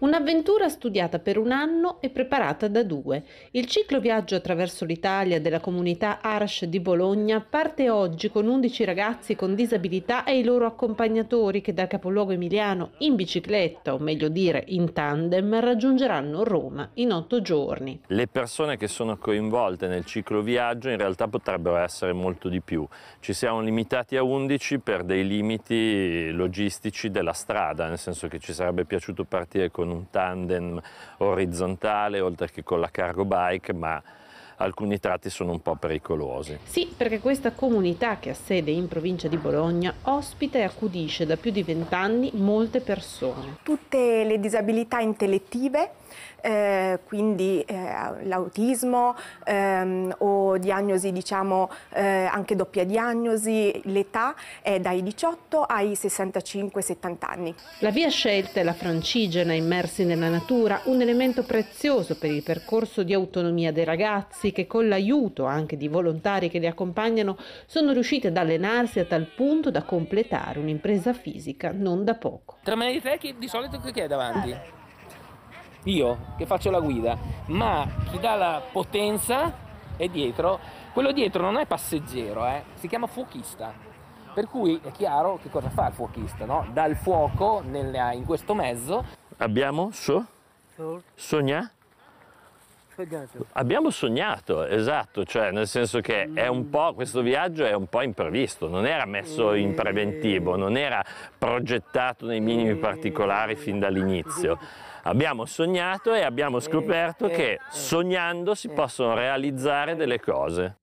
Un'avventura studiata per un anno e preparata da due. Il cicloviaggio attraverso l'Italia della comunità Arsh di Bologna parte oggi con 11 ragazzi con disabilità e i loro accompagnatori che dal capoluogo emiliano in bicicletta, o meglio dire in tandem, raggiungeranno Roma in otto giorni. Le persone che sono coinvolte nel cicloviaggio in realtà potrebbero essere molto di più. Ci siamo limitati a 11 per dei limiti logistici della strada, nel senso che ci sarebbe piaciuto partire con con un tandem orizzontale oltre che con la cargo bike, ma alcuni tratti sono un po' pericolosi. Sì, perché questa comunità che ha sede in provincia di Bologna ospita e accudisce da più di vent'anni molte persone. Tutte le disabilità intellettive eh, quindi eh, l'autismo ehm, o diagnosi diciamo eh, anche doppia diagnosi, l'età è dai 18 ai 65-70 anni. La via scelta è la francigena immersi nella natura, un elemento prezioso per il percorso di autonomia dei ragazzi che con l'aiuto anche di volontari che li accompagnano sono riusciti ad allenarsi a tal punto da completare un'impresa fisica non da poco. Tra me e te chi di solito chi è davanti? Eh, io che faccio la guida, ma chi dà la potenza è dietro, quello dietro non è passeggero, eh? si chiama fuochista. Per cui è chiaro che cosa fa il fuochista, no? Dà il fuoco nel, in questo mezzo. Abbiamo so, sogna, sognato. Abbiamo sognato, esatto, cioè nel senso che questo viaggio è un po' imprevisto, non era messo in eh. preventivo, non era progettato nei minimi eh. particolari fin dall'inizio. Abbiamo sognato e abbiamo eh. scoperto che sognando si possono realizzare delle cose.